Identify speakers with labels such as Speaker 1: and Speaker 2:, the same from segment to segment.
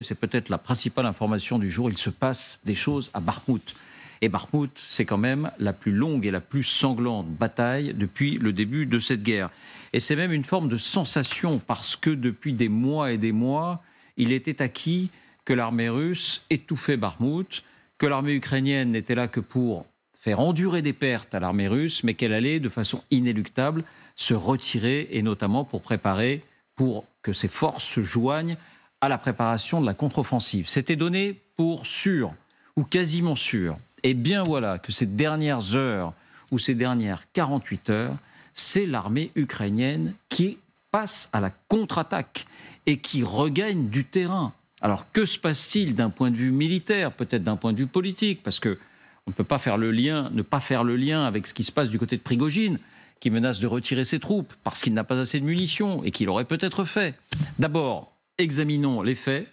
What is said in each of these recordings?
Speaker 1: C'est peut-être la principale information du jour. Il se passe des choses à Barmout. Et Barmout, c'est quand même la plus longue et la plus sanglante bataille depuis le début de cette guerre. Et c'est même une forme de sensation parce que depuis des mois et des mois, il était acquis que l'armée russe étouffait Barmout, que l'armée ukrainienne n'était là que pour faire endurer des pertes à l'armée russe, mais qu'elle allait de façon inéluctable se retirer et notamment pour préparer pour que ses forces se joignent à la préparation de la contre-offensive. C'était donné pour sûr, ou quasiment sûr. Et bien voilà que ces dernières heures, ou ces dernières 48 heures, c'est l'armée ukrainienne qui passe à la contre-attaque et qui regagne du terrain. Alors que se passe-t-il d'un point de vue militaire, peut-être d'un point de vue politique, parce que on ne peut pas faire le lien, ne pas faire le lien avec ce qui se passe du côté de Prigogine, qui menace de retirer ses troupes parce qu'il n'a pas assez de munitions et qu'il aurait peut-être fait. D'abord, examinons les faits.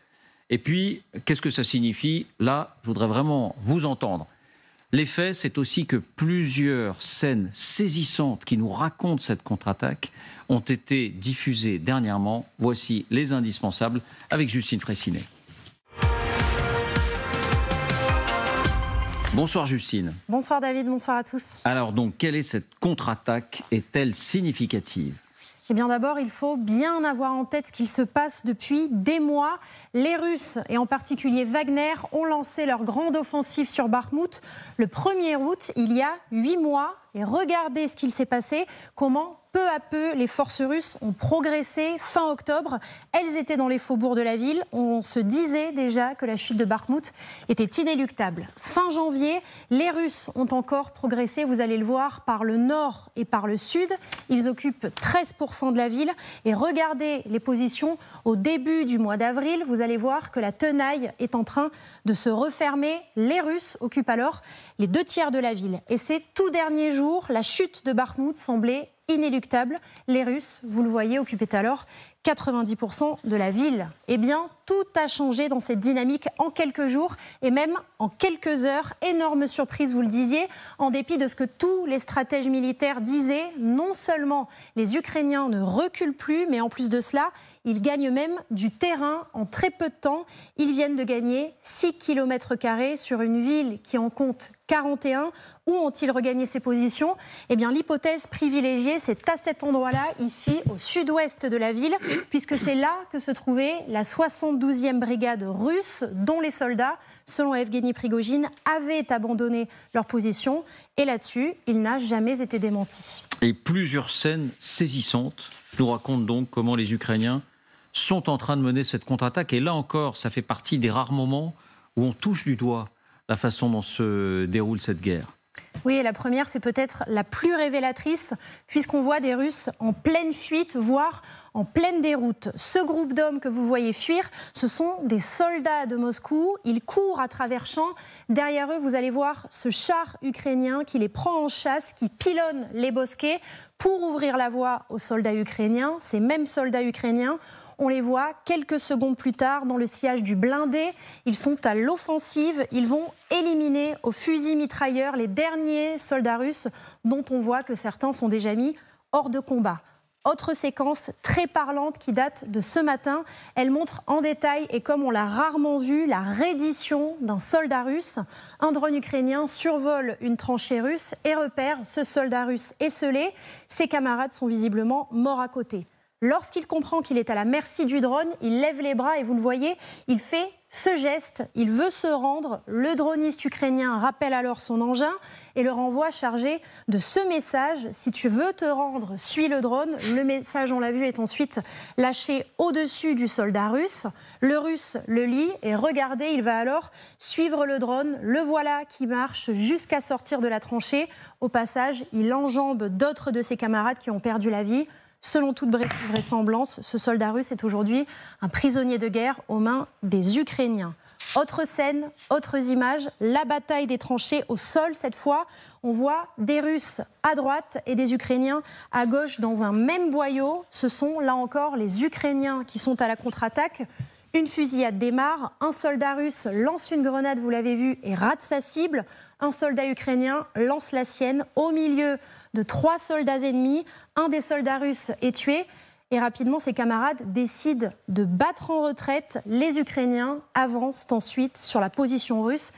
Speaker 1: Et puis, qu'est-ce que ça signifie Là, je voudrais vraiment vous entendre. Les faits, c'est aussi que plusieurs scènes saisissantes qui nous racontent cette contre-attaque ont été diffusées dernièrement. Voici les indispensables avec Justine Fraissinet. Bonsoir Justine.
Speaker 2: Bonsoir David, bonsoir à tous.
Speaker 1: Alors donc, quelle est cette contre-attaque Est-elle significative
Speaker 2: eh bien d'abord, il faut bien avoir en tête ce qu'il se passe depuis des mois. Les Russes, et en particulier Wagner, ont lancé leur grande offensive sur Bakhmut le 1er août, il y a huit mois, et regardez ce qu'il s'est passé, comment peu à peu les forces russes ont progressé fin octobre. Elles étaient dans les faubourgs de la ville. On se disait déjà que la chute de Bakhmut était inéluctable. Fin janvier, les Russes ont encore progressé, vous allez le voir, par le nord et par le sud. Ils occupent 13% de la ville. Et regardez les positions au début du mois d'avril. Vous allez voir que la tenaille est en train de se refermer. Les Russes occupent alors les deux tiers de la ville. Et ces tout derniers jours, la chute de Bakhmout semblait inéluctable. Les Russes, vous le voyez, occupaient alors 90% de la ville. Eh bien, tout a changé dans cette dynamique en quelques jours et même en quelques heures. Énorme surprise, vous le disiez, en dépit de ce que tous les stratèges militaires disaient, non seulement les Ukrainiens ne reculent plus, mais en plus de cela, ils gagnent même du terrain en très peu de temps. Ils viennent de gagner 6 km sur une ville qui en compte 41. Où ont-ils regagné ces positions Eh bien, l'hypothèse privilégiée, c'est à cet endroit-là, ici, au sud-ouest de la ville, puisque c'est là que se trouvait la 72e brigade russe, dont les soldats, selon Evgeny Prigogine, avaient abandonné leur position. Et là-dessus, il n'a jamais été démenti.
Speaker 1: Et plusieurs scènes saisissantes nous racontent donc comment les Ukrainiens sont en train de mener cette contre-attaque. Et là encore, ça fait partie des rares moments où on touche du doigt la façon dont se déroule cette guerre.
Speaker 2: Oui, et la première, c'est peut-être la plus révélatrice, puisqu'on voit des Russes en pleine fuite, voire en pleine déroute. Ce groupe d'hommes que vous voyez fuir, ce sont des soldats de Moscou. Ils courent à travers champs. Derrière eux, vous allez voir ce char ukrainien qui les prend en chasse, qui pilonne les bosquets pour ouvrir la voie aux soldats ukrainiens, ces mêmes soldats ukrainiens on les voit quelques secondes plus tard dans le sillage du blindé. Ils sont à l'offensive. Ils vont éliminer au fusil mitrailleur les derniers soldats russes dont on voit que certains sont déjà mis hors de combat. Autre séquence très parlante qui date de ce matin. Elle montre en détail, et comme on l'a rarement vu, la reddition d'un soldat russe. Un drone ukrainien survole une tranchée russe et repère ce soldat russe esselé. Ses camarades sont visiblement morts à côté. Lorsqu'il comprend qu'il est à la merci du drone, il lève les bras et vous le voyez, il fait ce geste, il veut se rendre. Le droniste ukrainien rappelle alors son engin et le renvoie chargé de ce message. Si tu veux te rendre, suis le drone. Le message, on l'a vu, est ensuite lâché au-dessus du soldat russe. Le russe le lit et regardez, il va alors suivre le drone. Le voilà qui marche jusqu'à sortir de la tranchée. Au passage, il enjambe d'autres de ses camarades qui ont perdu la vie. Selon toute vraisemblance, ce soldat russe est aujourd'hui un prisonnier de guerre aux mains des Ukrainiens. Autre scène, autres images, la bataille des tranchées au sol cette fois. On voit des Russes à droite et des Ukrainiens à gauche dans un même boyau. Ce sont là encore les Ukrainiens qui sont à la contre-attaque. Une fusillade démarre, un soldat russe lance une grenade, vous l'avez vu, et rate sa cible. Un soldat ukrainien lance la sienne au milieu de trois soldats ennemis. Un des soldats russes est tué. Et rapidement, ses camarades décident de battre en retraite. Les Ukrainiens avancent ensuite sur la position russe.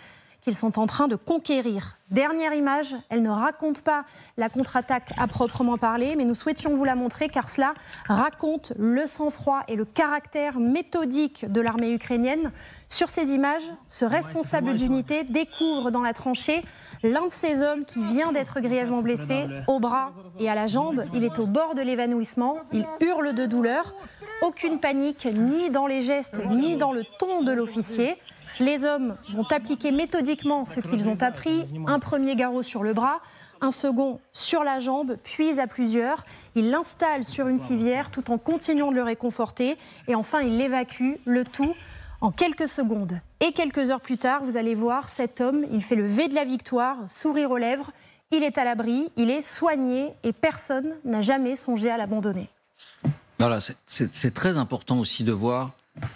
Speaker 2: Ils sont en train de conquérir. Dernière image, elle ne raconte pas la contre-attaque à proprement parler, mais nous souhaitions vous la montrer car cela raconte le sang-froid et le caractère méthodique de l'armée ukrainienne. Sur ces images, ce responsable d'unité découvre dans la tranchée l'un de ces hommes qui vient d'être grièvement blessé au bras et à la jambe. Il est au bord de l'évanouissement, il hurle de douleur. Aucune panique, ni dans les gestes, ni dans le ton de l'officier. Les hommes vont appliquer méthodiquement ce qu'ils ont appris, un premier garrot sur le bras, un second sur la jambe, puis à plusieurs. Ils l'installent sur une civière tout en continuant de le réconforter et enfin ils l'évacuent, le tout en quelques secondes. Et quelques heures plus tard, vous allez voir cet homme, il fait le V de la victoire, sourire aux lèvres, il est à l'abri, il est soigné et personne n'a jamais songé à l'abandonner.
Speaker 1: Voilà, c'est très important aussi de voir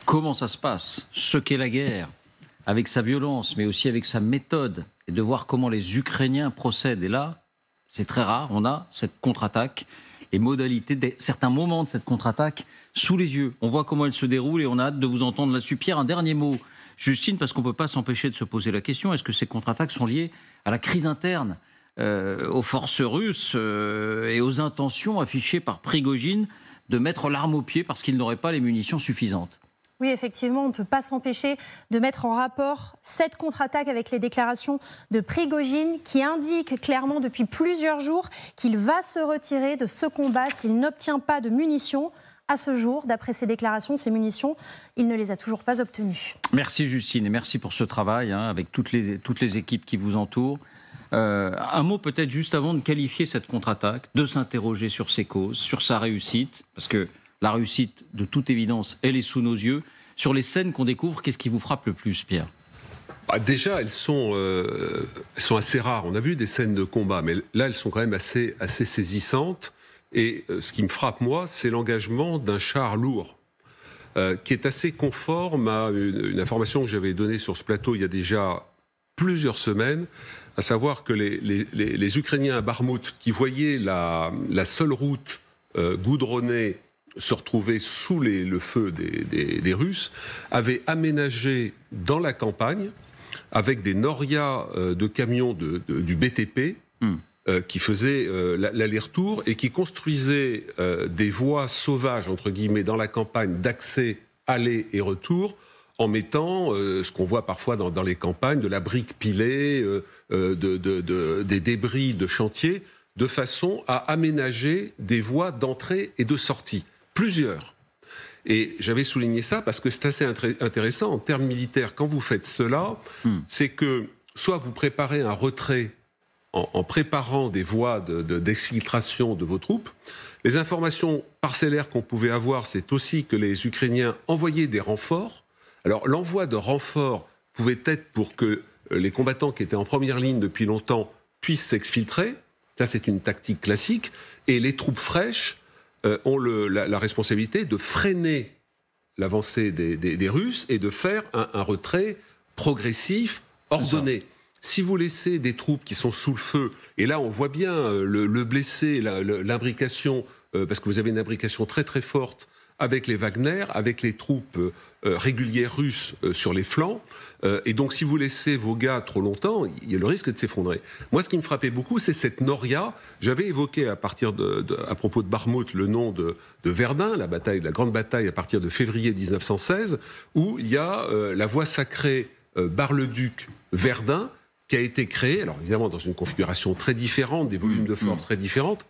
Speaker 1: comment ça se passe, ce qu'est la guerre, avec sa violence, mais aussi avec sa méthode, et de voir comment les Ukrainiens procèdent. Et là, c'est très rare, on a cette contre-attaque, et modalités, certains moments de cette contre-attaque sous les yeux. On voit comment elle se déroule et on a hâte de vous entendre là-dessus. Pierre, un dernier mot, Justine, parce qu'on ne peut pas s'empêcher de se poser la question, est-ce que ces contre-attaques sont liées à la crise interne euh, aux forces russes euh, et aux intentions affichées par Prigogine de mettre l'arme au pied parce qu'il n'aurait pas les munitions suffisantes
Speaker 2: oui, effectivement, on ne peut pas s'empêcher de mettre en rapport cette contre-attaque avec les déclarations de Prigogine qui indique clairement depuis plusieurs jours qu'il va se retirer de ce combat s'il n'obtient pas de munitions. À ce jour, d'après ses déclarations, ces munitions, il ne les a toujours pas obtenues.
Speaker 1: Merci Justine et merci pour ce travail hein, avec toutes les, toutes les équipes qui vous entourent. Euh, un mot peut-être juste avant de qualifier cette contre-attaque, de s'interroger sur ses causes, sur sa réussite, parce que la réussite, de toute évidence, elle est sous nos yeux. Sur les scènes qu'on découvre, qu'est-ce qui vous frappe le plus, Pierre
Speaker 3: ah, Déjà, euh, elles sont, assez rares. On a vu des scènes de combat, mais là, elles sont quand même assez, saisissantes. Et euh, ce qui me frappe, moi, c'est l'engagement d'un char lourd. Euh, qui est assez conforme à une, information que j'avais donnée sur ce plateau il y a déjà plusieurs semaines, à savoir que les, Ukrainiens à Barmouth qui voyaient la, la seule route goudronnée se retrouver sous le feu des, Russes, avait aménagé dans la campagne, avec des norias euh, de camions du BTP, hmm. euh, qui faisaient euh, l'aller-retour et qui construisaient des voies sauvages, entre guillemets, dans la campagne d'accès aller et retour, en mettant ce qu'on voit parfois dans, dans, les campagnes, de la brique pilée, de, des débris de chantier, de façon à aménager des voies d'entrée et de sortie plusieurs. Et j'avais souligné ça parce que c'est assez intéressant. En termes militaires, quand vous faites cela, hmm. c'est que soit vous préparez un retrait en, préparant des voies d'exfiltration de, de vos troupes, les informations parcellaires qu'on pouvait avoir, c'est aussi que les Ukrainiens envoyaient des renforts. Alors l'envoi de renforts pouvait être pour que euh, les combattants qui étaient en première ligne depuis longtemps puissent s'exfiltrer. Ça, c'est une tactique classique. Et les troupes fraîches euh, ont la, responsabilité de freiner l'avancée des, Russes et de faire un, retrait progressif, ordonné. Si vous laissez des troupes qui sont sous le feu, et là on voit bien euh, le, blessé, l'imbrication, euh, parce que vous avez une imbrication très très forte avec les Wagner, avec les troupes euh, euh, régulières russes euh, sur les flancs. et donc, si vous laissez vos gars trop longtemps, il y a le risque de s'effondrer. Moi, ce qui me frappait beaucoup, c'est cette Noria. J'avais évoqué à partir à propos de Barmouth le nom de, Verdun, la bataille, la grande bataille à partir de février 1916, où il y a la voie sacrée Bar-le-Duc-Verdun qui a été créé, alors évidemment dans une configuration très différente, des volumes de force très différentes,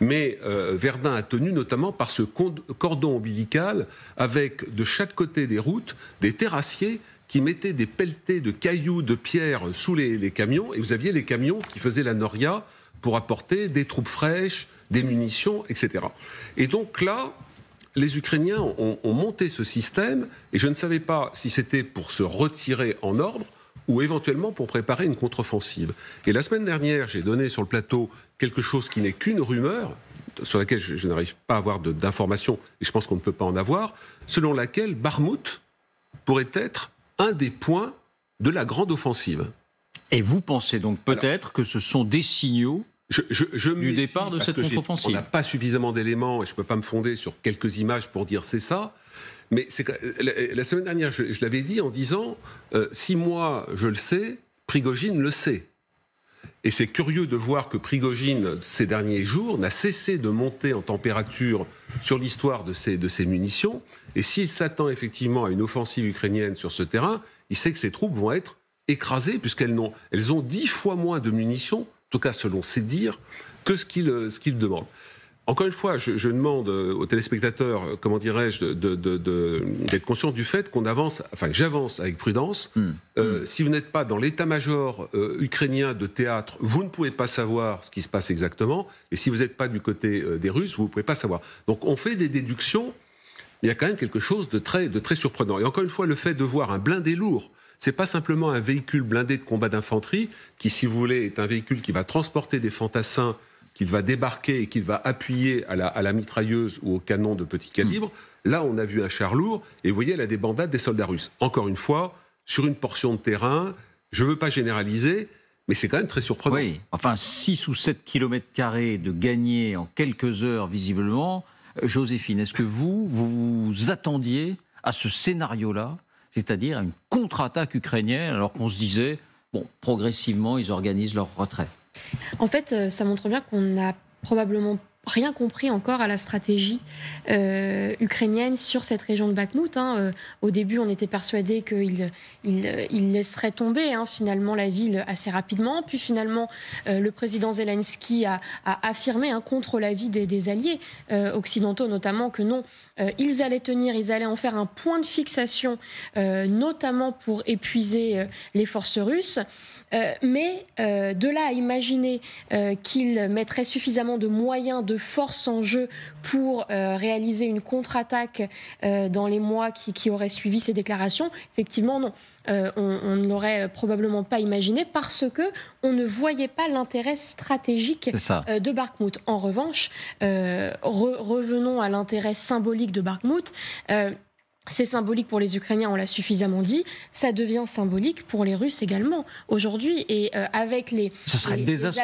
Speaker 3: mais euh, Verdun a tenu notamment par ce cordon ombilical avec de chaque côté des routes des terrassiers qui mettaient des pelletés de cailloux, de pierres sous les, camions, et vous aviez les camions qui faisaient la noria pour apporter des troupes fraîches, des munitions, etc. Et donc là, les Ukrainiens ont monté ce système, et je ne savais pas si c'était pour se retirer en ordre, ou éventuellement pour préparer une contre-offensive. Et la semaine dernière, j'ai donné sur le plateau quelque chose qui n'est qu'une rumeur, sur laquelle je, n'arrive pas à avoir d'informations, et je pense qu'on ne peut pas en avoir, selon laquelle Barmouth pourrait être un des points de la grande offensive. Et vous pensez donc peut-être que ce sont des signaux je, du départ de cette contre-offensive On n'a pas suffisamment d'éléments, et je ne peux pas me fonder sur quelques images pour dire c'est ça. Mais euh, euh, la, semaine dernière, je, l'avais dit en disant euh, si moi je le sais, Prigogine le sait. Et c'est curieux de voir que Prigogine, ces derniers jours, n'a cessé de monter en température sur l'histoire de ses, de munitions. Et s'il s'attend effectivement à une offensive ukrainienne sur ce terrain, il sait que ses troupes vont être écrasées, puisqu'elles ont, elles ont dix fois moins de munitions, en tout cas selon ses dires, que ce qu'il, ce qu'il demande. Encore une fois, je, demande euh, aux téléspectateurs, euh, comment dirais-je, d'être de, du fait qu'on avance, enfin que j'avance avec prudence. Mm. Euh, mm. Si vous n'êtes pas dans l'état-major ukrainien de théâtre, vous ne pouvez pas savoir ce qui se passe exactement. Et si vous n'êtes pas du côté des Russes, vous ne pouvez pas savoir. Donc on fait des déductions. Il y a quand même quelque chose de très, de très surprenant. Et encore une fois, le fait de voir un blindé lourd ce n'est pas simplement un véhicule blindé de combat d'infanterie qui, si vous voulez, est un véhicule qui va transporter des fantassins qu'il va débarquer et qu'il va appuyer à la, mitrailleuse ou au canon de petit calibre, là on a vu un char lourd et vous voyez la débandade des soldats russes. Encore une fois, sur une portion de terrain, je ne veux pas généraliser, mais c'est quand même très surprenant. Oui, enfin
Speaker 1: 6 ou 7 km de gagner en quelques heures visiblement. Joséphine, est-ce que vous, vous, attendiez à ce scénario-là, c'est-à-dire à une contre-attaque ukrainienne, alors qu'on se disait, bon, progressivement, ils organisent leur retraite
Speaker 4: en fait, euh, ça montre bien qu'on n'a probablement rien compris encore à la stratégie euh, ukrainienne sur cette région de Bakhmut. Hein. Euh, au début, on était persuadé qu'il il, laisserait tomber hein, finalement la ville assez rapidement. Puis finalement, le président Zelensky a, affirmé hein, contre l'avis des, des alliés occidentaux, notamment que non, ils allaient tenir, ils allaient en faire un point de fixation, notamment pour épuiser les forces russes. Euh, mais euh, de là à imaginer euh, qu'il mettrait suffisamment de moyens, de force en jeu pour réaliser une contre-attaque dans les mois qui, qui auraient suivi ces déclarations, effectivement, non. on, on, ne l'aurait probablement pas imaginé parce que on ne voyait pas l'intérêt stratégique de barkmouth En revanche, revenons à l'intérêt symbolique de barkmouth c'est symbolique pour les Ukrainiens, on l'a suffisamment dit, ça devient symbolique pour les Russes également aujourd'hui. Et euh, avec les,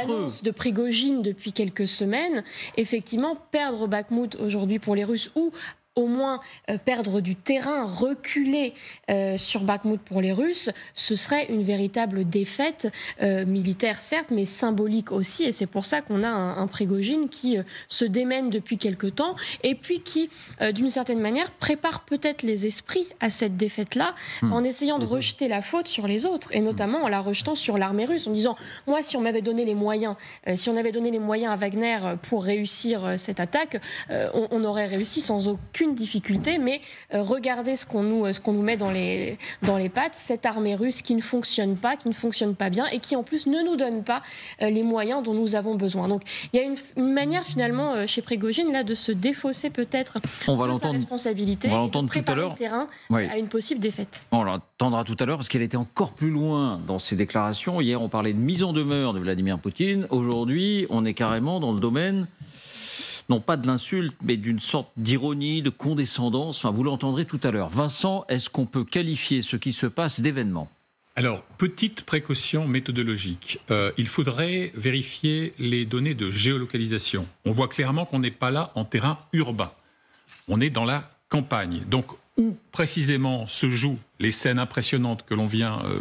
Speaker 4: annonces de Prigogine depuis quelques semaines, effectivement, perdre Bakhmut aujourd'hui pour les Russes ou au moins euh, perdre du terrain, reculer euh, sur Bakhmut pour les Russes, ce serait une véritable défaite euh, militaire, certes, mais symbolique aussi. Et c'est pour ça qu'on a un, Prégogine qui se démène depuis quelque temps et puis qui, d'une certaine manière, prépare peut-être les esprits à cette défaite-là hmm. en essayant de mhm. rejeter la faute sur les autres et notamment en la rejetant sur l'armée russe en disant moi si on m'avait donné les moyens, si on avait donné les moyens à Wagner pour réussir cette attaque, on aurait réussi sans aucune difficulté, mais euh, regardez ce qu'on nous, euh, ce qu'on nous met dans les, dans les pattes, cette armée russe qui ne fonctionne pas, qui ne fonctionne pas bien et qui en plus ne nous donne pas euh, les moyens dont nous avons besoin. Donc il y a une, manière finalement chez Prégogine là de se défausser peut-être on de sa responsabilité on terrain à une possible défaite.
Speaker 1: On l'entendra tout à l'heure parce qu'elle était encore plus loin dans ses déclarations. Hier on parlait de mise en demeure de Vladimir Poutine, aujourd'hui on est carrément dans le domaine non pas de l'insulte, mais d'une sorte d'ironie, de condescendance. Enfin, vous l'entendrez tout à l'heure. Vincent, est-ce qu'on peut qualifier ce qui se passe d'événement alors, petite précaution méthodologique.
Speaker 5: Euh, il faudrait vérifier les données de géolocalisation. On voit clairement qu'on n'est pas là en terrain urbain. On est dans la campagne. Donc, où précisément se jouent les scènes impressionnantes que l'on vient euh,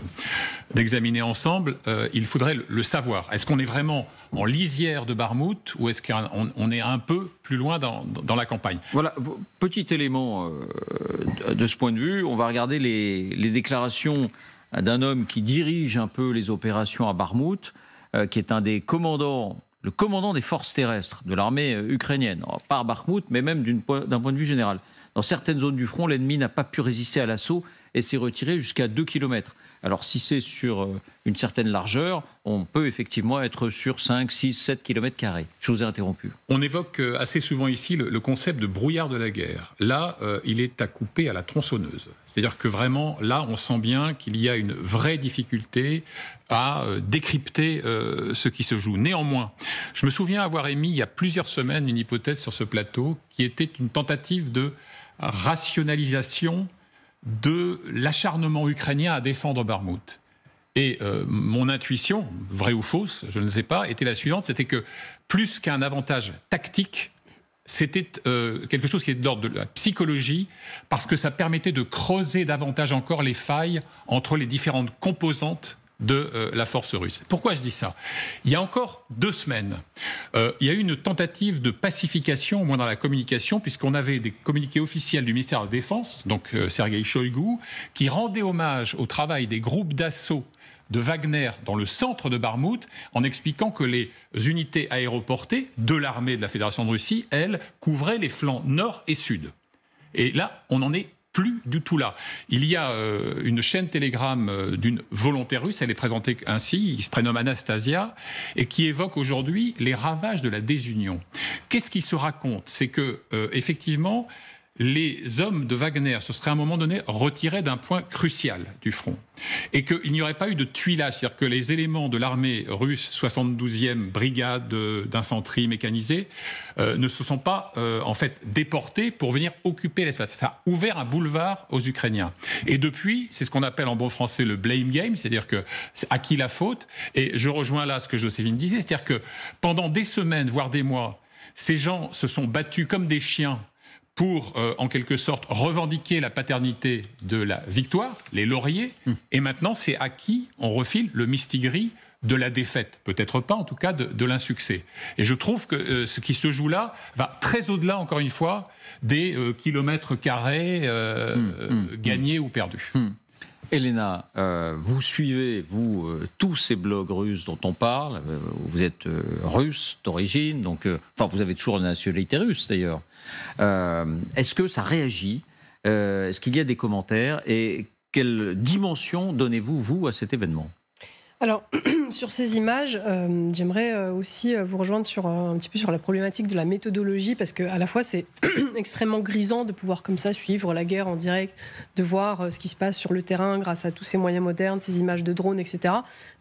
Speaker 5: d'examiner ensemble, euh, il faudrait le savoir. Est-ce qu'on est vraiment en lisière de Barmouth ou est-ce qu'on est un peu plus loin dans,
Speaker 1: la campagne Voilà, petit élément euh, de ce point de vue, on va regarder les, déclarations d'un homme qui dirige un peu les opérations à Barmouth, euh, qui est un des commandants le commandant des forces terrestres de l'armée euh, ukrainienne, par Barmout, mais même d'un point de vue général. Dans certaines zones du front, l'ennemi n'a pas pu résister à l'assaut et s'est retiré jusqu'à 2 km. Alors si c'est sur euh, une certaine largeur, on peut effectivement être sur 5, 6, 7 km. Je vous ai interrompu. On évoque euh, assez souvent ici le, concept de brouillard
Speaker 5: de la guerre. Là, euh, il est à couper à la tronçonneuse. C'est-à-dire que vraiment, là, on sent bien qu'il y a une vraie difficulté à décrypter ce qui se joue. Néanmoins, je me souviens avoir émis il y a plusieurs semaines une hypothèse sur ce plateau qui était une tentative de rationalisation de l'acharnement ukrainien à défendre Barmouth. Et euh, mon intuition, vraie ou fausse, je ne sais pas, était la suivante, c'était que plus qu'un avantage tactique, c'était euh, quelque chose qui est de l'ordre de la psychologie, parce que ça permettait de creuser davantage encore les failles entre les différentes composantes de euh, la force russe. Pourquoi je dis ça Il y a encore deux semaines, euh, il y a eu une tentative de pacification, au moins dans la communication, puisqu'on avait des communiqués officiels du ministère de la Défense, donc euh, Sergei Shoigu, qui rendait hommage au travail des groupes d'assaut de Wagner dans le centre de Barmouth en expliquant que les unités aéroportées de l'armée de la Fédération de Russie, elles, couvraient les flancs nord et sud. Et là, on en est plus du tout là. Il y a euh, une chaîne télégramme euh, d'une volontaire russe, elle est présentée ainsi, qui se prénomme Anastasia, et qui évoque aujourd'hui les ravages de la désunion. Qu'est-ce qui se raconte C'est que, euh, effectivement, les hommes de Wagner ce serait à un moment donné retirés d'un point crucial du front et qu'il n'y aurait pas eu de tuilage, c'est-à-dire que les éléments de l'armée russe 72e brigade d'infanterie mécanisée euh, ne se sont pas euh, en fait déportés pour venir occuper l'espace. Ça a ouvert un boulevard aux Ukrainiens. Et depuis, c'est ce qu'on appelle en bon français le blame game, c'est-à-dire que à qui la faute Et je rejoins là ce que Joséphine disait, c'est-à-dire que pendant des semaines, voire des mois, ces gens se sont battus comme des chiens pour, euh, en quelque sorte, revendiquer la paternité de la victoire, les lauriers. Mmh. Et maintenant, c'est à qui on refile le mistigris de la défaite, peut-être pas en tout cas de, l'insuccès. Et je trouve que euh, ce qui se joue là va très au-delà, encore une fois, des euh, kilomètres carrés mmh, mmh, gagnés ou perdus. Elena,
Speaker 1: euh, vous suivez, vous, euh, tous ces blogs russes dont on parle. Euh, vous êtes russe d'origine, donc, enfin, vous avez toujours la nationalité russe d'ailleurs. Est-ce que ça réagit Est-ce qu'il y a des commentaires Et quelle dimension donnez-vous, vous, à cet événement
Speaker 6: alors, sur ces images, euh, j'aimerais euh, aussi euh, vous rejoindre sur un petit peu sur la problématique de la méthodologie, parce que à la fois c'est extrêmement grisant de pouvoir comme ça suivre la guerre en direct, de voir ce qui se passe sur le terrain grâce à tous ces moyens modernes, ces images de drones, etc.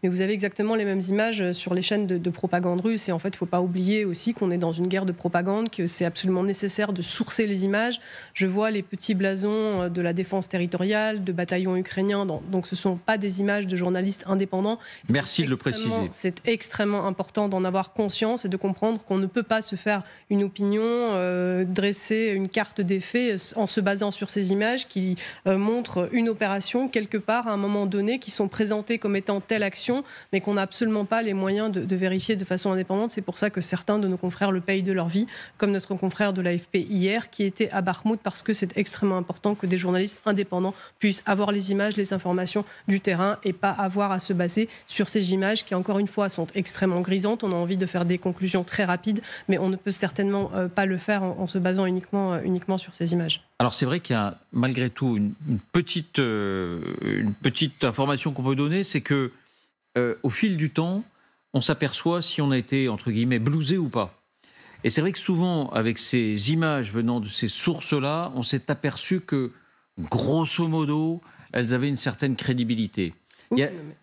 Speaker 6: Mais vous avez exactement les mêmes images sur les chaînes de, propagande russe, et en fait, il ne faut pas oublier aussi qu'on est dans une guerre de propagande, que c'est absolument nécessaire de sourcer les images. Je vois les petits blasons de la défense territoriale, de bataillons ukrainiens, donc ce ne sont pas des images de journalistes indépendants
Speaker 1: Merci de le préciser.
Speaker 6: C'est extrêmement important d'en avoir conscience et de comprendre qu'on ne peut pas se faire une opinion, euh, dresser une carte des faits en se basant sur ces images qui euh, montrent une opération quelque part à un moment donné, qui sont présentées comme étant telle action, mais qu'on n'a absolument pas les moyens de, vérifier de façon indépendante. C'est pour ça que certains de nos confrères le payent de leur vie, comme notre confrère de l'AFP hier, qui était à Bakhmout, parce que c'est extrêmement important que des journalistes indépendants puissent avoir les images, les informations du terrain et pas avoir à se baser sur ces images qui, encore une fois, sont extrêmement grisantes. On a envie de faire des conclusions très rapides, mais on ne peut certainement euh, pas le faire en, se basant uniquement, euh, uniquement sur ces images.
Speaker 1: Alors c'est vrai qu'il y a malgré tout une, euh, petite, information qu'on peut donner, c'est que au fil du temps, on s'aperçoit si on a été, entre guillemets, blousé ou pas. Et c'est vrai que souvent, avec ces images venant de ces sources-là, on s'est aperçu que, grosso modo, elles avaient une certaine crédibilité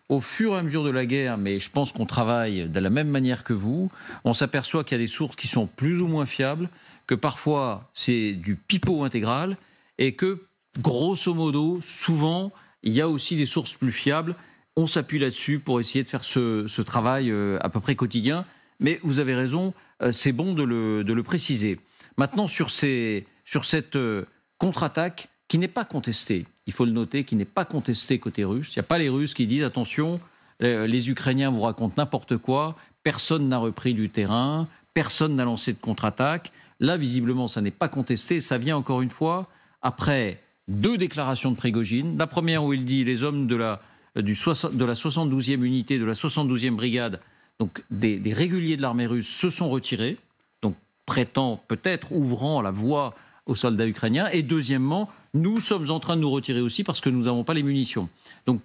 Speaker 1: au fur et à mesure de la guerre, mais je pense qu'on travaille de la même manière que vous, on s'aperçoit qu'il y a des sources qui sont plus ou moins fiables, que parfois c'est du pipeau intégral, et que, grosso modo, souvent, il y a aussi des sources plus fiables. On s'appuie là-dessus pour essayer de faire ce, travail euh, à peu près quotidien. Mais vous avez raison, euh, c'est bon de le, préciser. Maintenant, sur cette euh, contre-attaque qui n'est pas contestée, il faut le noter, qui n'est pas contesté côté russe. Il n'y a pas les Russes qui disent attention, euh, les Ukrainiens vous racontent n'importe quoi, personne n'a repris du terrain, personne n'a lancé de contre-attaque. Là, visiblement, ça n'est pas contesté. Ça vient encore une fois après deux déclarations de Prigogine. La première où il dit les hommes de la, euh, du de la 72e unité, de la 72e brigade, donc des, des réguliers de l'armée russe, se sont retirés, donc prétend peut-être ouvrant la voie aux soldats ukrainiens. Et deuxièmement, nous sommes en train de nous retirer aussi parce que nous n'avons pas les munitions. Donc,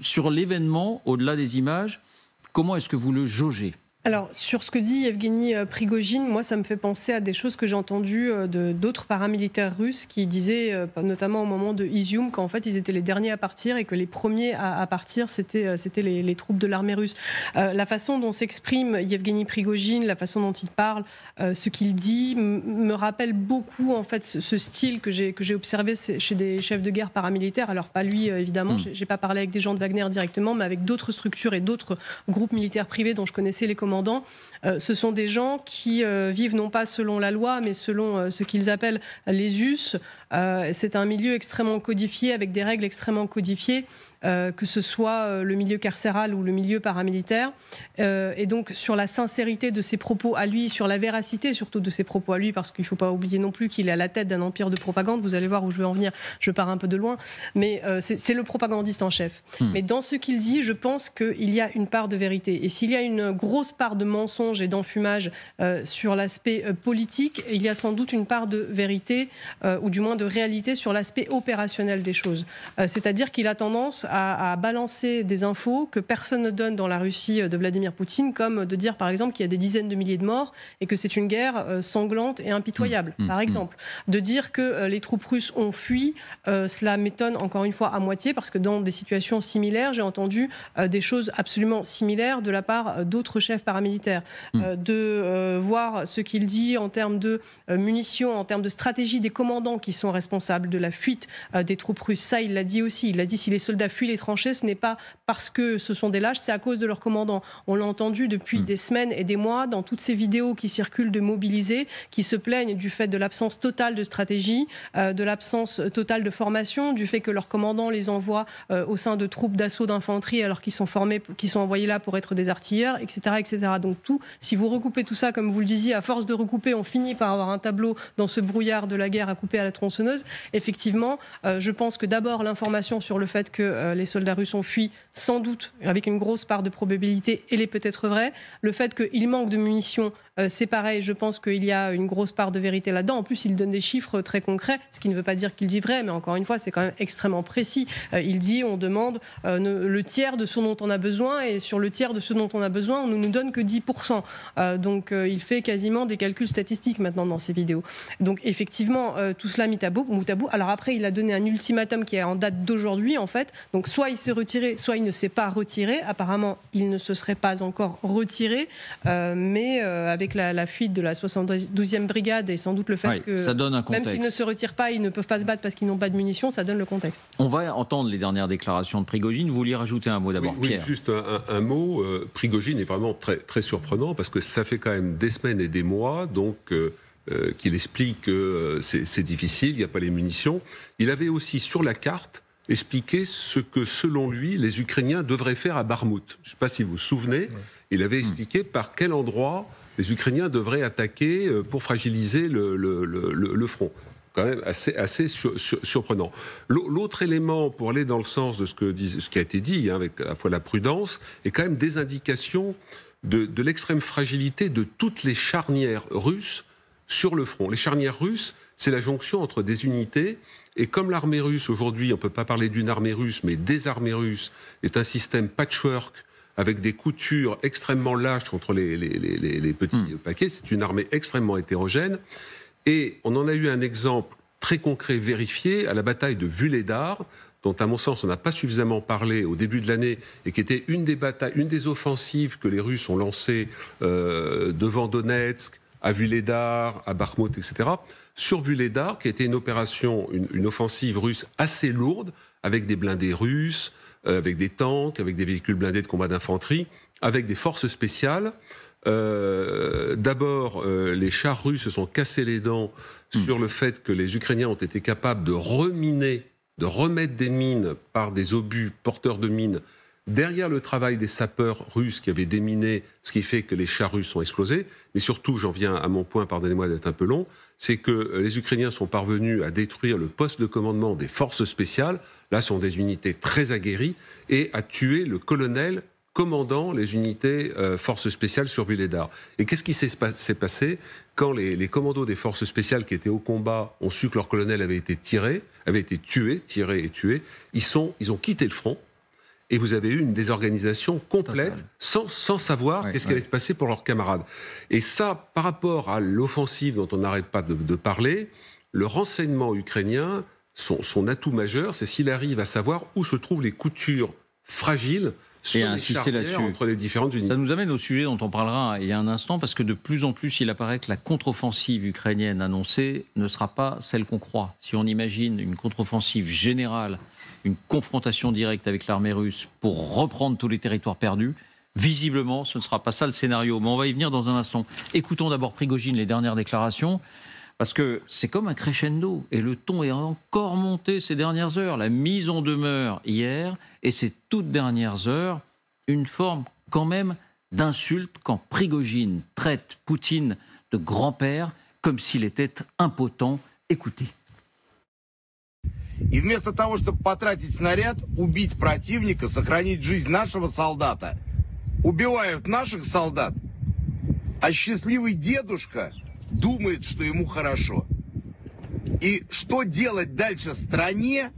Speaker 1: sur l'événement, au-delà des images, comment est-ce que vous le jaugez
Speaker 2: alors,
Speaker 6: sur ce que dit Evgeny euh, Prigogine, moi, ça me fait penser à des choses que j'ai entendues euh, d'autres paramilitaires russes qui disaient, euh, bah, notamment au moment de Izium, qu'en fait, ils étaient les derniers à partir et que les premiers à, partir, c'était les, les troupes de l'armée russe. la façon dont s'exprime Evgeny Prigogine, la façon dont il parle, ce qu'il dit, me rappelle beaucoup, en fait, ce, style que j'ai observé chez des chefs de guerre paramilitaires. Alors, pas lui, évidemment, hmm. je j'ai pas parlé avec des gens de Wagner directement, mais avec d'autres structures et d'autres groupes militaires privés dont je connaissais les euh, ce sont des gens qui euh, vivent non pas selon la loi, mais selon euh, ce qu'ils appellent les us. c'est un milieu extrêmement codifié, avec des règles extrêmement codifiées. Euh, que ce soit euh, le milieu carcéral ou le milieu paramilitaire. Euh, et donc sur la sincérité de ses propos à lui, sur la véracité surtout de ses propos à lui, parce qu'il ne faut pas oublier non plus qu'il est à la tête d'un empire de propagande. Vous allez voir où je veux en venir, je pars un peu de loin, mais c'est le propagandiste en chef. Hmm. Mais dans ce qu'il dit, je pense qu'il y a une part de vérité. Et s'il y a une grosse part de mensonge et d'enfumage sur l'aspect politique, il y a sans doute une part de vérité, ou du moins de réalité sur l'aspect opérationnel des choses. C'est-à-dire qu'il a tendance à, balancer des infos que personne ne donne dans la Russie euh, de Vladimir Poutine, comme de dire par exemple qu'il y a des dizaines de milliers de morts et que c'est une guerre euh, sanglante et impitoyable, mmh. par mmh. exemple. De dire que euh, les troupes russes ont fui, cela m'étonne encore une fois à moitié, parce que dans des situations similaires, j'ai entendu des choses absolument similaires de la part d'autres chefs paramilitaires. Mmh. de voir ce qu'il dit en termes de munitions, en termes de stratégie des commandants qui sont responsables de la fuite des troupes russes, ça il l'a dit aussi. Il a dit si les soldats les tranchées, ce n'est pas parce que ce sont des lâches, c'est à cause de leurs commandants. On l'a entendu depuis hmm. des semaines et des mois dans toutes ces vidéos qui circulent de mobilisés qui se plaignent du fait de l'absence totale de stratégie, euh, de l'absence totale de formation, du fait que leurs commandants les envoient euh, au sein de troupes d'assaut d'infanterie alors qu'ils sont formés, qu'ils sont envoyés là pour être des artilleurs, etc., etc. Donc tout, si vous recoupez tout ça, comme vous le disiez, à force de recouper, on finit par avoir un tableau dans ce brouillard de la guerre à couper à la tronçonneuse. Effectivement, euh, je pense que d'abord l'information sur le fait que euh, les soldats russes ont fui, sans doute, avec une grosse part de probabilité, elle est peut-être vraie. Le fait qu'il manque de munitions, euh, c'est pareil, je pense qu'il y a une grosse part de vérité là-dedans. En plus, il donne des chiffres très concrets, ce qui ne veut pas dire qu'il dit vrai, mais encore une fois, c'est quand même extrêmement précis. Euh, il dit, on demande le tiers de ce dont on a besoin, et sur le tiers de ce dont on a besoin, on ne nous donne que 10%. donc, il fait quasiment des calculs statistiques maintenant dans ses vidéos. Donc, effectivement, tout cela mis à bout, Alors après, il a donné un ultimatum qui est en date d'aujourd'hui, en fait. Donc soit il s'est retiré, soit il ne s'est pas retiré. Apparemment, il ne se serait pas encore retiré, euh, mais euh, avec la, fuite de la 72e brigade et sans doute le fait que même s'ils ne se retirent pas, ils ne peuvent pas se battre parce qu'ils n'ont pas de munitions, ça donne le contexte.
Speaker 1: On va entendre les dernières déclarations de Prigogine. Vous voulez rajouter un mot d'abord, Pierre Juste un, mot. Euh, Prigogine est vraiment très, très surprenant parce que
Speaker 3: ça fait quand même des semaines et des mois, donc. qu'il explique que c'est difficile, il n'y a pas les munitions. Il avait aussi sur la carte expliquer ce que, selon lui, les Ukrainiens devraient faire à Barmout. Je ne sais pas si vous vous souvenez, il avait hmm. expliqué par quel endroit les Ukrainiens devraient attaquer euh, pour fragiliser le, front. Quand même assez, surprenant. L'autre élément, pour aller dans le sens de ce, qui a été dit, hein, avec à la fois la prudence, est quand même des indications de l'extrême fragilité de toutes les charnières russes sur le front. Les charnières russes, c'est la jonction entre des unités et comme l'armée russe, aujourd'hui, on ne peut pas parler d'une armée russe, mais des armées russes, est un système patchwork avec des coutures extrêmement lâches contre les, petits hmm. paquets, c'est une armée extrêmement hétérogène. Et on en a eu un exemple très concret, vérifié, à la bataille de Vulédar, dont, à mon sens, on n'a pas suffisamment parlé au début de l'année et qui était une des batailles, une des offensives que les Russes ont lancées euh, devant Donetsk, à Vulédar, à Bakhmut, etc sur Vuledar, qui était une opération, une, offensive russe assez lourde, avec des blindés russes, euh, avec des tanks, avec des véhicules blindés de combat d'infanterie, avec des forces spéciales. Euh, d'abord, euh, les chars russes se sont cassés les dents hmm. sur le fait que les Ukrainiens ont été capables de reminer, de remettre des mines par des obus porteurs de mines derrière le travail des sapeurs russes qui avaient déminé, ce qui fait que les chars russes ont explosé, mais surtout, j'en viens à mon point, pardonnez-moi d'être un peu long, c'est que euh, les Ukrainiens sont parvenus à détruire le poste de commandement des forces spéciales, là sont des unités très aguerries, et à tuer le colonel commandant les unités euh, forces spéciales sur d'art. Et qu'est-ce qui s'est passé quand les, commandos des forces spéciales qui étaient au combat ont su que leur colonel avait été tiré, avait été tué, tiré et tué ils ont quitté le front, et vous avez eu une désorganisation complète sans, savoir qu'est-ce qui allait se passer pour leurs camarades. Et ça, par rapport à l'offensive dont on n'arrête pas de, parler, le renseignement ukrainien, son, atout majeur, c'est s'il arrive à savoir où se trouvent les coutures
Speaker 1: fragiles et insister là-dessus. Entre les différentes unités. Ça nous amène au sujet dont on parlera il y a un instant, parce que de plus en plus, il apparaît que la contre-offensive ukrainienne annoncée ne sera pas celle qu'on croit. Si on imagine une contre-offensive générale une confrontation directe avec l'armée russe pour reprendre tous les territoires perdus. Visiblement, ce ne sera pas ça le scénario, mais on va y venir dans un instant. Écoutons d'abord Prigogine, les dernières déclarations, parce que c'est comme un crescendo, et le ton est encore monté ces dernières heures. La mise en demeure hier, et ces toutes dernières heures, une forme quand même d'insulte quand Prigogine traite Poutine de grand-père comme s'il était impotent. Écoutez. И вместо того, чтобы потратить снаряд, убить противника,
Speaker 3: сохранить жизнь нашего солдата, убивают наших солдат, а счастливый дедушка думает, что ему хорошо. И что делать дальше стране,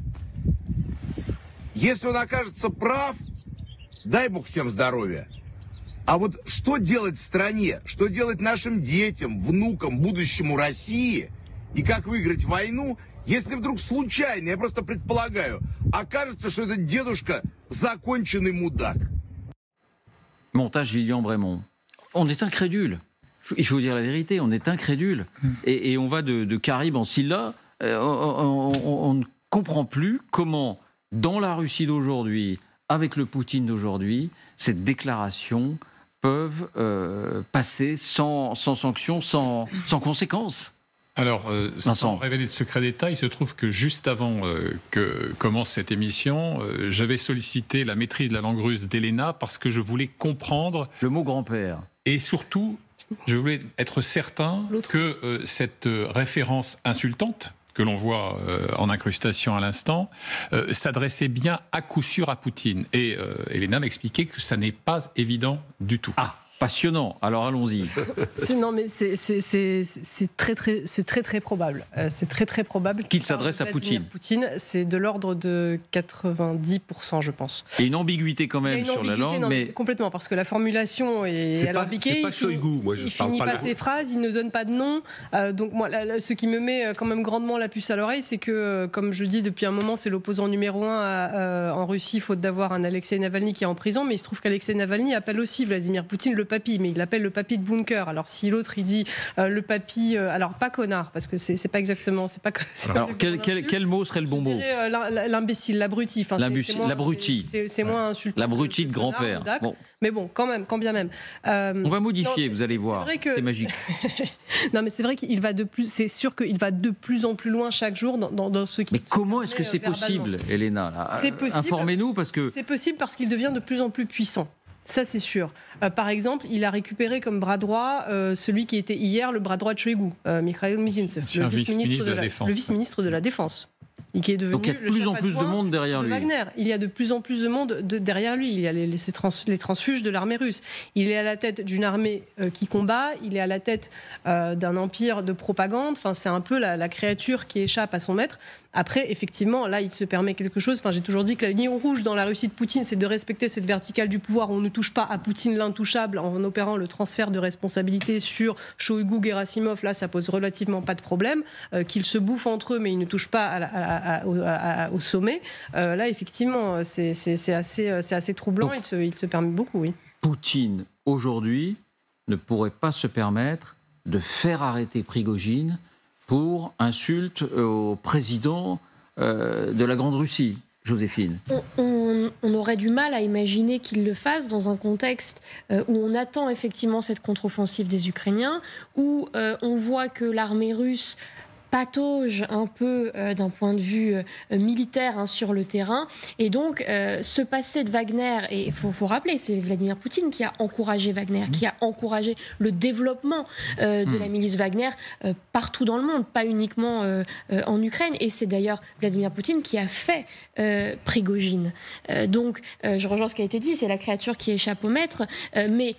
Speaker 3: если он окажется прав, дай бог всем здоровья. А вот что делать стране, что делать нашим детям, внукам, будущему России и как выиграть войну – вдруг случайно, я просто предполагаю,
Speaker 1: Montage Lilian Bremont. On est incrédule. Il faut dire la vérité, on est incrédule. Mm. Et, on va de, de Caribe en Silla. Euh, on, ne comprend plus comment, dans la Russie d'aujourd'hui, avec le Poutine d'aujourd'hui, cette déclaration peuvent euh, passer sans, sanctions, sanction, sans, sans
Speaker 5: alors, euh, sans révéler de secret d'État, il se trouve que juste avant euh, que commence cette émission, euh, j'avais sollicité la maîtrise de la langue russe d'Elena parce que je voulais comprendre... Le mot grand-père. Et surtout, je voulais être certain que cette référence insultante que l'on voit en incrustation à l'instant, s'adressait bien à coup sûr à Poutine. Et Elena m'expliquait que ça n'est pas évident du tout. Ah passionnant. Alors allons-y.
Speaker 6: non, mais c'est très très c'est très très probable. Euh, c'est très très probable
Speaker 1: qu'il s'adresse à Poutine.
Speaker 6: c'est de l'ordre de 90 je pense.
Speaker 1: Et une ambiguïté quand même sur la langue, mais...
Speaker 6: complètement parce que la formulation est, est alambiquée. C'est pas moi je Il parle finit pas, ses phrases, il ne donne pas de nom. Euh, donc moi, ce qui me met euh, quand même grandement la puce à l'oreille, c'est que comme je dis depuis un moment, c'est l'opposant numéro un en Russie, faute d'avoir un Alexei Navalny qui est en prison. Mais il se trouve qu'Alexei Navalny appelle aussi Vladimir Poutine le papy, mais il l'appelle le papy de bunker. Alors si l'autre il dit euh, le papy, euh, alors pas connard, parce que c'est pas exactement. c'est pas, alors
Speaker 1: quel, mot serait le bon mot
Speaker 6: euh, L'imbécile, l'abruti. Enfin, l'abruti. C'est moins insultant. L'abruti de grand-père. Bon. Mais bon, quand même, quand bien même. On va modifier, vous allez voir. C'est magique. non, mais c'est vrai qu'il va de plus. C'est sûr qu'il va de plus en plus loin chaque jour dans, dans,
Speaker 1: dans ce qui. Mais comment est-ce que c'est possible, Elena C'est possible. Informez-nous parce que. C'est
Speaker 6: possible parce qu'il devient de plus en plus puissant. Ça, c'est sûr. Euh, par exemple, il a récupéré comme bras droit euh, celui qui était hier le bras droit de Chouigou, euh, Mikhail Mizintsev, le vice-ministre de, la, Défense. il y a de plus en plus de monde derrière lui. Il y a de plus en plus de monde derrière lui. Il y a les, transfuges de l'armée russe. Il est à la tête d'une armée qui combat. Il est à la tête d'un empire de propagande. Enfin, c'est un peu la, créature qui échappe à son maître. Après, effectivement, là, il se permet quelque chose. Enfin, j'ai toujours dit que la ligne rouge dans la Russie de Poutine, c'est de respecter cette verticale du pouvoir. On ne touche pas à Poutine l'intouchable en opérant le transfert de responsabilité sur Shoigu, Gerasimov. Là, ça pose relativement pas de problème. Euh, Qu'ils se bouffent entre eux, mais ils ne touchent pas au sommet. Euh, là, effectivement, c'est euh, assez, troublant. il, se, il se permet beaucoup, oui.
Speaker 1: Poutine, aujourd'hui, ne pourrait pas se permettre de faire arrêter Prigogine pour insulte au président euh, de la Grande Russie. Joséphine
Speaker 4: on, aurait du mal à imaginer qu'il le fasse dans un contexte euh, où on attend effectivement cette contre-offensive des Ukrainiens, où euh, on voit que l'armée russe patauge un peu euh, d'un point de vue euh, militaire hein, sur le terrain. Et donc, euh, ce passé de Wagner, et il faut, rappeler, c'est Vladimir Poutine qui a encouragé Wagner, mmh. qui a encouragé le développement de la mmh. milice Wagner partout dans le monde, pas uniquement en Ukraine. Et c'est d'ailleurs Vladimir Poutine qui a fait Prigogine. donc, je rejoins ce qui a été dit, c'est la créature qui échappe au maître. mais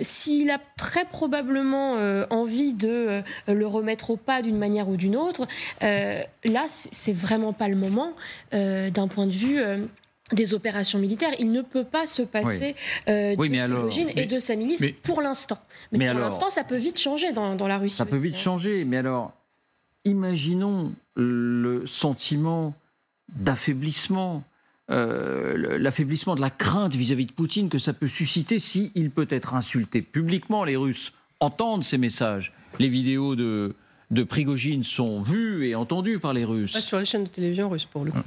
Speaker 4: s'il a très probablement envie de le remettre au pas d'une manière ou d'une autre. Euh, là, c'est vraiment pas le moment euh, d'un point de vue. Euh, des opérations militaires. Il ne peut pas se passer de l'origine et de sa milice pour l'instant. Mais, pour l'instant, ça peut vite changer dans, la Russie. Ça peut vite hein.
Speaker 1: changer, mais alors, imaginons le sentiment d'affaiblissement, l'affaiblissement de la crainte vis-à-vis de Poutine que ça peut susciter s'il il peut être insulté publiquement. Les Russes entendent ces messages, les vidéos de, de Prigogine sont vus et entendus par les Russes. Pas
Speaker 6: sur les chaînes de télévision russes, pour le coup.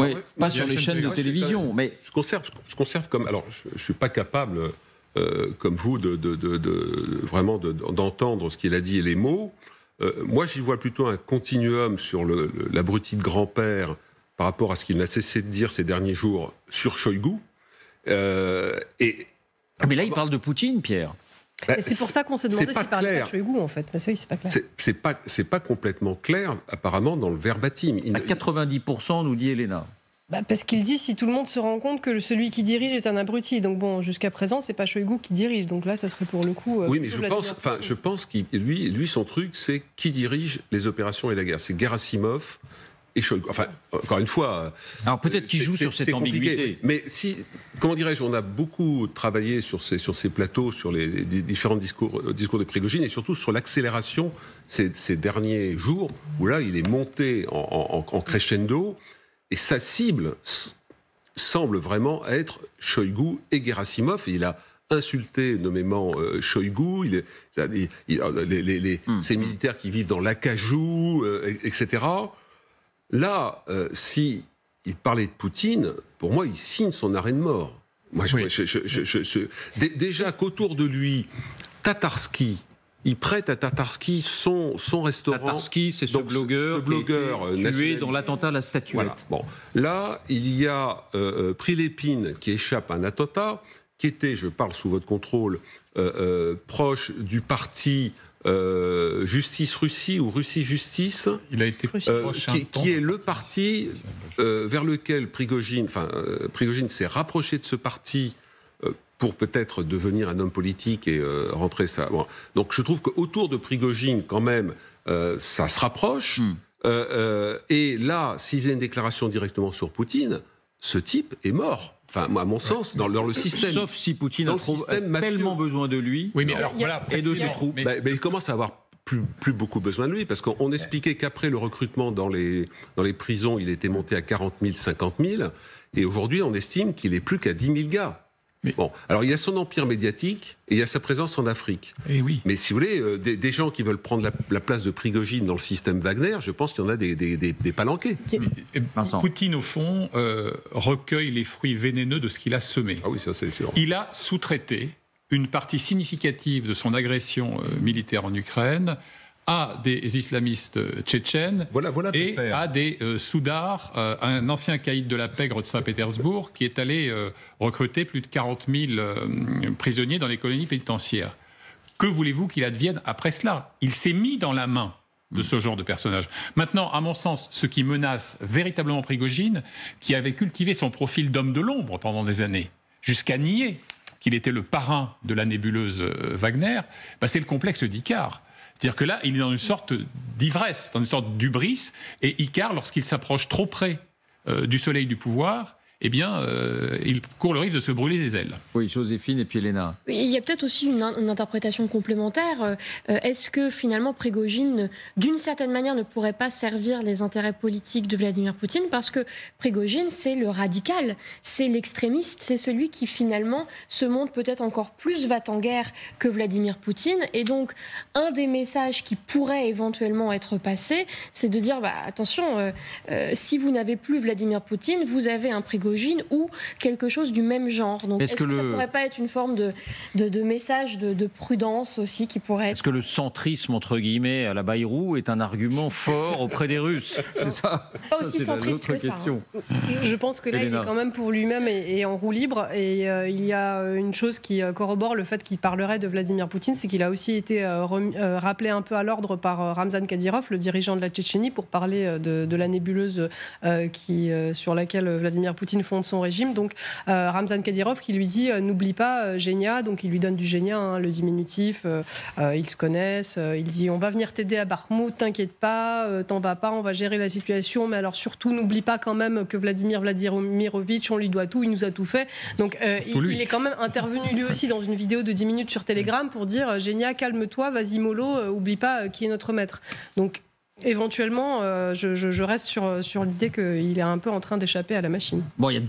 Speaker 1: Oui, pas sur les chaînes de télévision, mais... Je conserve,
Speaker 3: je conserve comme... Alors, je ne suis pas capable, euh, comme vous, de, vraiment d'entendre ce qu'il a dit et les mots. Euh, moi, j'y vois plutôt un continuum sur l'abruti de grand-père par rapport à ce qu'il n'a cessé de dire ces derniers jours sur Shoigu. Euh, et... Ah, mais là, il parle de Poutine, Pierre. Bah, et c'est pour ça qu'on s'est demandé s'il parlait pas de
Speaker 6: en fait. c'est pas clair.
Speaker 3: C'est pas, complètement clair, apparemment, dans le
Speaker 1: verbatim. Il, à 90%, nous dit Elena.
Speaker 6: Bah, parce qu'il dit si tout le monde se rend compte que celui qui dirige est un abruti. Donc bon, jusqu'à présent, c'est pas Shoigu qui dirige. Donc là, ça serait pour le coup. Euh, oui, mais je pense,
Speaker 3: enfin, je pense lui, lui, son truc, c'est qui dirige les opérations et la guerre. C'est Gerasimov Enfin, encore une fois.
Speaker 1: Alors peut-être euh, qu'il joue sur cette ambiguïté.
Speaker 3: Mais si, comment dirais-je, on a beaucoup travaillé sur ces, sur ces plateaux, sur les, différents discours, euh, discours de Prigogine et surtout sur l'accélération ces, ces, derniers jours où là, il est monté en, crescendo et sa cible semble vraiment être Shoigu et Gerasimov. il a insulté nommément euh, Shoigu, il, les, hmm. ces militaires qui vivent dans l'acajou, etc. Là, euh, si il parlait de Poutine, pour moi, il signe son arrêt de mort. déjà qu'autour de lui, Tatarski, il prête à Tatarski son, son restaurant. Tatarski, c'est ce blogueur, blogueur euh, tué dans l'attentat la statue. Là, il y a euh, Prilépine qui échappe à un qui était, je parle sous votre contrôle, proche du parti euh, Justice Russie ou Russie Justice, il a été euh, qui, est le parti euh, vers lequel Prigogine, enfin Prigogine s'est rapproché de ce parti pour peut-être devenir un homme politique et rentrer ça. Donc je trouve qu'autour de Prigogine, quand même, ça se rapproche. Hmm. et là, s'il faisait une déclaration directement sur Poutine, ce type est mort. Enfin, à mon sens, dans, le système. Sauf si Poutine a, tellement
Speaker 1: besoin de lui. Oui, mais alors voilà. Et de bah, Mais...
Speaker 3: il commence à avoir plus, plus, beaucoup besoin de lui, parce qu'on expliquait qu'après le recrutement dans les, dans les prisons, il était monté à 40 000, 50 000, et aujourd'hui on estime qu'il est plus qu'à 10 000 gars. Bon, alors il y a son empire médiatique et il y a sa présence en Afrique. Et eh oui. Mais si vous voulez, euh, des, gens qui veulent prendre la, place de Prigogine dans le système Wagner, je pense qu'il y en a des,
Speaker 5: palanqués. Eh, Poutine, au fond, euh, recueille les fruits vénéneux de ce qu'il a semé. Ah c'est Il a sous-traité une partie significative de son agression euh, militaire en Ukraine à des islamistes euh, tchétchènes et à des euh, soudards, soudars, euh, un ancien caïd de la pègre de Saint-Pétersbourg qui est allé recruter plus de 40 000 prisonniers dans les colonies pénitentiaires. Que voulez-vous qu'il advienne après cela Il s'est mis dans la main de ce genre de personnage. Maintenant, à mon sens, ce qui menace véritablement Prigogine, qui avait cultivé son profil d'homme de l'ombre pendant des années, jusqu'à nier qu'il était le parrain de la nébuleuse Wagner, bah, c'est le complexe d'Icare. C'est-à-dire que là, il est dans une sorte d'ivresse, dans une sorte d'ubris, et Icare, lorsqu'il s'approche trop près euh, du soleil du pouvoir, eh bien, euh, il court
Speaker 1: le risque de se brûler les ailes. Oui, Joséphine et puis Elena.
Speaker 4: il y a peut-être aussi une, interprétation complémentaire. Euh, euh, est-ce que finalement Prégogine, d'une certaine manière, ne pourrait pas servir les intérêts politiques de Vladimir Poutine Parce que Prégogine, c'est le radical, c'est l'extrémiste, c'est celui qui finalement se montre peut-être encore plus va en guerre que Vladimir Poutine. Et donc, un des messages qui pourrait éventuellement être passé, c'est de dire bah, attention, si vous n'avez plus Vladimir Poutine, vous avez un Prégogine ou quelque chose du même genre. Donc est-ce que, ça ne pourrait pas être une forme de, de, message de, prudence aussi qui pourrait Est-ce
Speaker 1: que le centrisme, entre guillemets, à la Bayrou est un argument fort auprès des Russes C'est ça Pas aussi centriste que ça. Hein. Je
Speaker 6: pense que là, il est quand même pour lui-même et, en roue libre. Et euh, il y a euh, une chose qui euh, corrobore le fait qu'il parlerait de Vladimir Poutine, c'est qu'il a aussi été rappelé un peu à l'ordre par Ramzan Kadyrov, le dirigeant de la Tchétchénie, pour parler de, la nébuleuse qui, sur laquelle Vladimir Poutine fond de son régime. Donc euh, Ramzan Kadyrov qui lui dit euh, n'oublie pas euh, Génia, donc il lui donne du Génia, hein, le diminutif, ils se connaissent, il dit on va venir t'aider à Bakhmut, t'inquiète pas, t'en vas pas, on va gérer la situation, mais alors surtout n'oublie pas quand même que Vladimir Vladimirovitch, on lui doit tout, il nous a tout fait. Donc il, est quand même intervenu lui aussi dans une vidéo de 10 minutes sur Telegram pour dire Génia, calme-toi, vas-y mollo, oublie pas qui est notre maître. Donc Éventuellement, euh, je, reste sur, sur l'idée qu'il est un peu en train d'échapper à la machine.
Speaker 1: il